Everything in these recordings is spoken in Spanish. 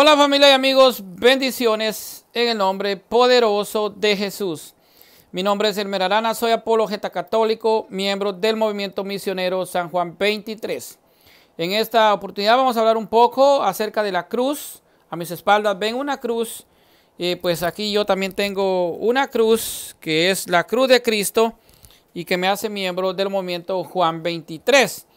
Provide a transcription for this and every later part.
Hola familia y amigos, bendiciones en el nombre poderoso de Jesús. Mi nombre es Elmer Arana, soy apologeta católico, miembro del movimiento misionero San Juan 23. En esta oportunidad vamos a hablar un poco acerca de la cruz. A mis espaldas ven una cruz, pues aquí yo también tengo una cruz que es la cruz de Cristo y que me hace miembro del movimiento Juan 23.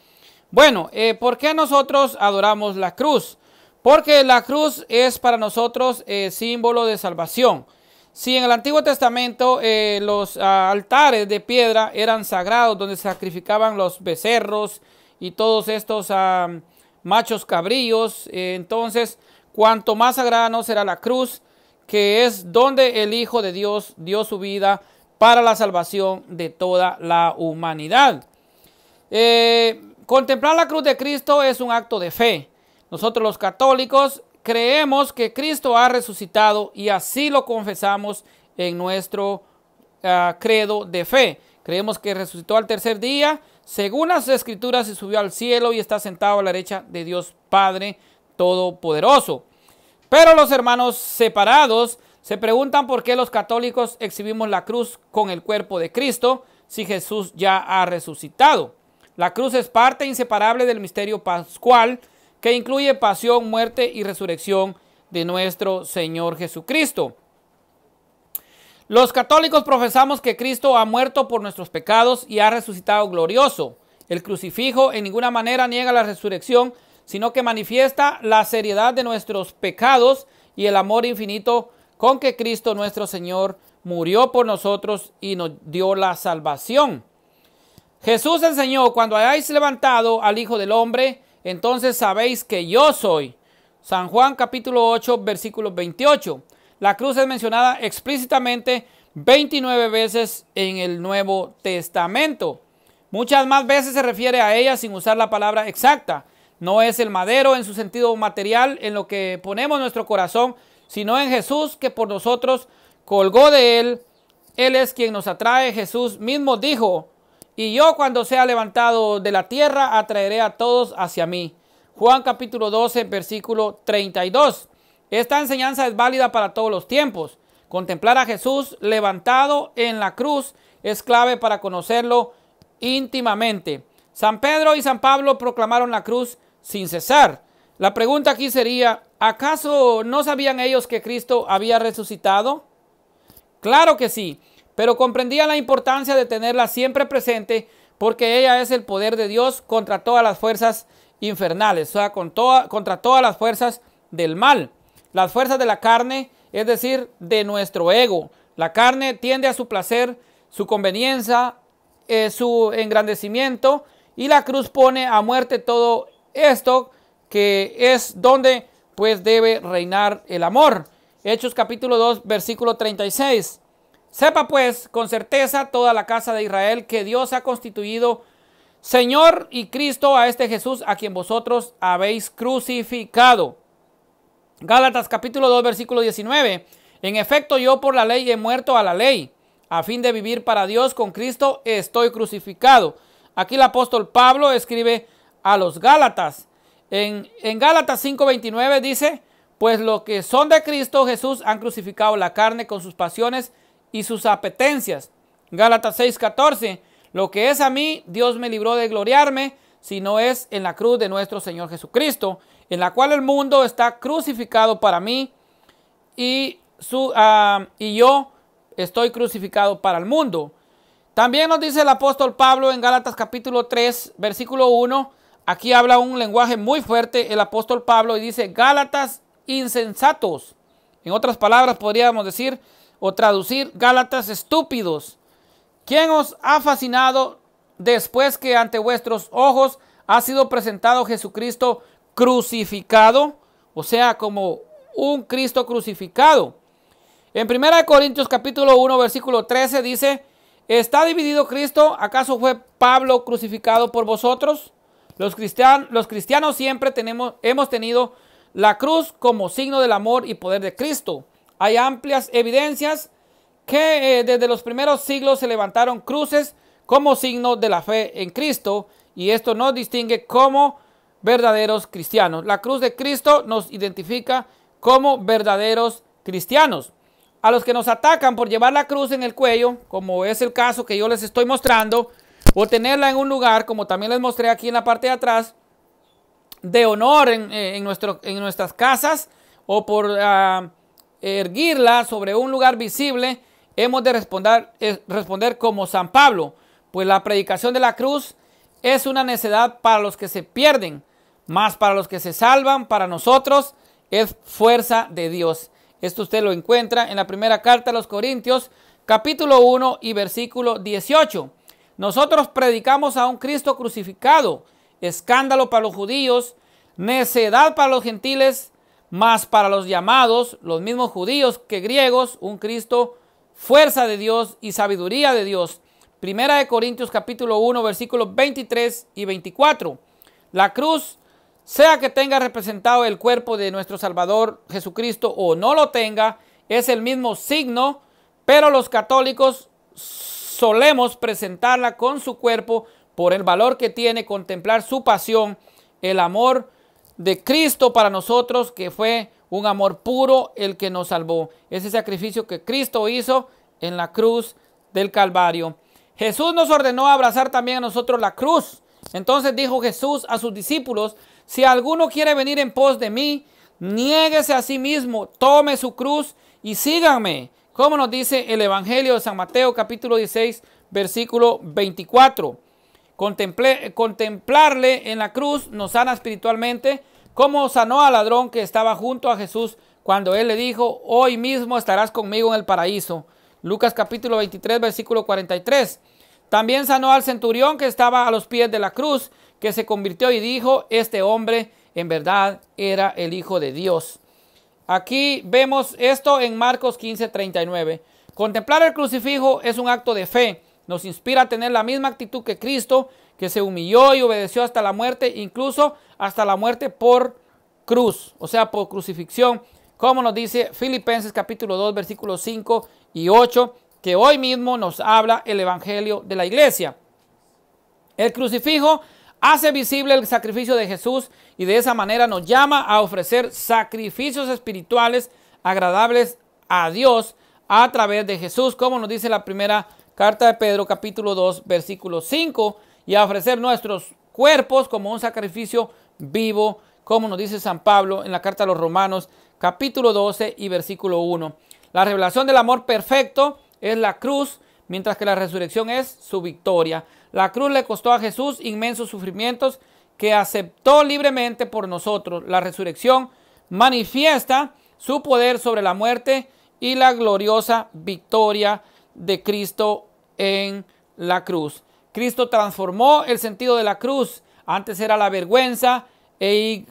Bueno, eh, ¿por qué nosotros adoramos la cruz? Porque la cruz es para nosotros eh, símbolo de salvación. Si en el Antiguo Testamento eh, los ah, altares de piedra eran sagrados, donde sacrificaban los becerros y todos estos ah, machos cabrillos, eh, entonces cuanto más sagrado será la cruz, que es donde el Hijo de Dios dio su vida para la salvación de toda la humanidad. contemplar la cruz de Cristo es un acto de fe. Nosotros los católicos creemos que Cristo ha resucitado y así lo confesamos en nuestro ah, credo de fe. Creemos que resucitó al tercer día, según las escrituras, y subió al cielo y está sentado a la derecha de Dios Padre Todopoderoso. Pero los hermanos separados se preguntan por qué los católicos exhibimos la cruz con el cuerpo de Cristo si Jesús ya ha resucitado. La cruz es parte inseparable del misterio pascual que incluye pasión, muerte y resurrección de nuestro Señor Jesucristo. Los católicos profesamos que Cristo ha muerto por nuestros pecados y ha resucitado glorioso. El crucifijo en ninguna manera niega la resurrección, sino que manifiesta la seriedad de nuestros pecados y el amor infinito con que Cristo nuestro Señor murió por nosotros y nos dio la salvación. Jesús enseñó, cuando hayáis levantado al Hijo del Hombre, entonces sabéis que yo soy. San Juan capítulo 8, versículo 28. La cruz es mencionada explícitamente 29 veces en el Nuevo Testamento. Muchas más veces se refiere a ella sin usar la palabra exacta. No es el madero en su sentido material, en lo que ponemos nuestro corazón, sino en Jesús que por nosotros colgó de él. Él es quien nos atrae. Jesús mismo dijo, y yo cuando sea levantado de la tierra, atraeré a todos hacia mí. Juan capítulo 12, versículo 32. Esta enseñanza es válida para todos los tiempos. Contemplar a Jesús levantado en la cruz es clave para conocerlo íntimamente. San Pedro y San Pablo proclamaron la cruz sin cesar. La pregunta aquí sería, ¿acaso no sabían ellos que Cristo había resucitado? Claro que sí pero comprendía la importancia de tenerla siempre presente porque ella es el poder de Dios contra todas las fuerzas infernales, o sea, contra todas las fuerzas del mal, las fuerzas de la carne, es decir, de nuestro ego. La carne tiende a su placer, su conveniencia, eh, su engrandecimiento, y la cruz pone a muerte todo esto, que es donde pues debe reinar el amor. Hechos capítulo 2, versículo 36. Sepa pues con certeza toda la casa de Israel que Dios ha constituido Señor y Cristo a este Jesús a quien vosotros habéis crucificado. Gálatas capítulo 2 versículo 19. En efecto yo por la ley he muerto a la ley, a fin de vivir para Dios con Cristo estoy crucificado. Aquí el apóstol Pablo escribe a los Gálatas. En, en Gálatas 5:29 dice, pues los que son de Cristo Jesús han crucificado la carne con sus pasiones y sus apetencias. Gálatas 6:14, lo que es a mí, Dios me libró de gloriarme, si no es en la cruz de nuestro Señor Jesucristo, en la cual el mundo está crucificado para mí y, su, ah, y yo estoy crucificado para el mundo. También nos dice el apóstol Pablo en Gálatas capítulo 3, versículo 1, aquí habla un lenguaje muy fuerte el apóstol Pablo y dice, Gálatas insensatos. En otras palabras podríamos decir, o traducir Gálatas estúpidos. ¿Quién os ha fascinado después que ante vuestros ojos ha sido presentado Jesucristo crucificado? O sea, como un Cristo crucificado. En 1 Corintios capítulo 1 versículo 13 dice, ¿está dividido Cristo? ¿Acaso fue Pablo crucificado por vosotros? Los, los cristianos siempre tenemos, hemos tenido la cruz como signo del amor y poder de Cristo. Hay amplias evidencias que eh, desde los primeros siglos se levantaron cruces como signo de la fe en Cristo y esto nos distingue como verdaderos cristianos. La cruz de Cristo nos identifica como verdaderos cristianos. A los que nos atacan por llevar la cruz en el cuello, como es el caso que yo les estoy mostrando, o tenerla en un lugar, como también les mostré aquí en la parte de atrás, de honor en, eh, nuestro, en nuestras casas, o por ah, erguirla sobre un lugar visible, hemos de responder, eh, responder como San Pablo, pues la predicación de la cruz es una necedad para los que se pierden, más para los que se salvan, para nosotros es fuerza de Dios. Esto usted lo encuentra en la primera carta a los Corintios, capítulo 1 y versículo 18. Nosotros predicamos a un Cristo crucificado, escándalo para los judíos, necedad para los gentiles, más para los llamados, los mismos judíos que griegos, un Cristo, fuerza de Dios y sabiduría de Dios. Primera de Corintios capítulo 1, versículos 23 y 24. La cruz, sea que tenga representado el cuerpo de nuestro Salvador Jesucristo o no lo tenga, es el mismo signo, pero los católicos solemos presentarla con su cuerpo por el valor que tiene contemplar su pasión, el amor de Cristo para nosotros, que fue un amor puro el que nos salvó. Ese sacrificio que Cristo hizo en la cruz del Calvario. Jesús nos ordenó abrazar también a nosotros la cruz. Entonces dijo Jesús a sus discípulos, si alguno quiere venir en pos de mí, niéguese a sí mismo, tome su cruz y síganme. Como nos dice el Evangelio de San Mateo capítulo 16, versículo 24 contemplarle en la cruz nos sana espiritualmente, como sanó al ladrón que estaba junto a Jesús cuando él le dijo, hoy mismo estarás conmigo en el paraíso. Lucas capítulo 23, versículo 43. También sanó al centurión que estaba a los pies de la cruz, que se convirtió y dijo, este hombre en verdad era el Hijo de Dios. Aquí vemos esto en Marcos 15, 39. Contemplar el crucifijo es un acto de fe nos inspira a tener la misma actitud que Cristo, que se humilló y obedeció hasta la muerte, incluso hasta la muerte por cruz, o sea, por crucifixión, como nos dice Filipenses capítulo 2, versículos 5 y 8, que hoy mismo nos habla el Evangelio de la Iglesia. El crucifijo hace visible el sacrificio de Jesús y de esa manera nos llama a ofrecer sacrificios espirituales agradables a Dios a través de Jesús, como nos dice la primera Carta de Pedro capítulo 2 versículo 5 y a ofrecer nuestros cuerpos como un sacrificio vivo, como nos dice San Pablo en la carta a los Romanos capítulo 12 y versículo 1. La revelación del amor perfecto es la cruz, mientras que la resurrección es su victoria. La cruz le costó a Jesús inmensos sufrimientos que aceptó libremente por nosotros. La resurrección manifiesta su poder sobre la muerte y la gloriosa victoria de Cristo en la cruz. Cristo transformó el sentido de la cruz. Antes era la vergüenza e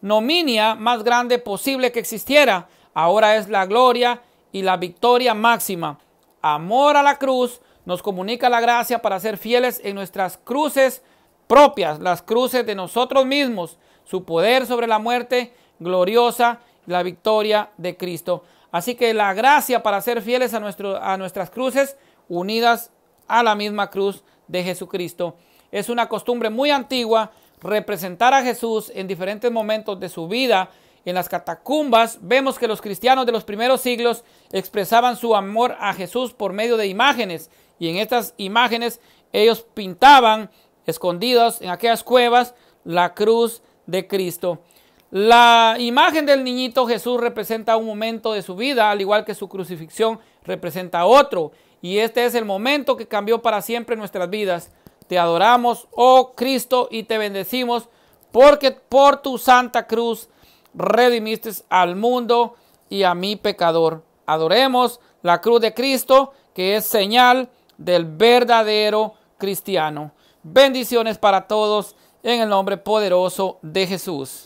ignominia ah, más grande posible que existiera. Ahora es la gloria y la victoria máxima. Amor a la cruz nos comunica la gracia para ser fieles en nuestras cruces propias, las cruces de nosotros mismos, su poder sobre la muerte gloriosa, la victoria de Cristo. Así que la gracia para ser fieles a, a nuestras cruces, unidas a la misma cruz de Jesucristo. Es una costumbre muy antigua representar a Jesús en diferentes momentos de su vida. En las catacumbas vemos que los cristianos de los primeros siglos expresaban su amor a Jesús por medio de imágenes y en estas imágenes ellos pintaban escondidos en aquellas cuevas la cruz de Cristo. La imagen del niñito Jesús representa un momento de su vida, al igual que su crucifixión representa otro. Y este es el momento que cambió para siempre nuestras vidas. Te adoramos, oh Cristo, y te bendecimos, porque por tu santa cruz redimiste al mundo y a mi pecador. Adoremos la cruz de Cristo, que es señal del verdadero cristiano. Bendiciones para todos en el nombre poderoso de Jesús.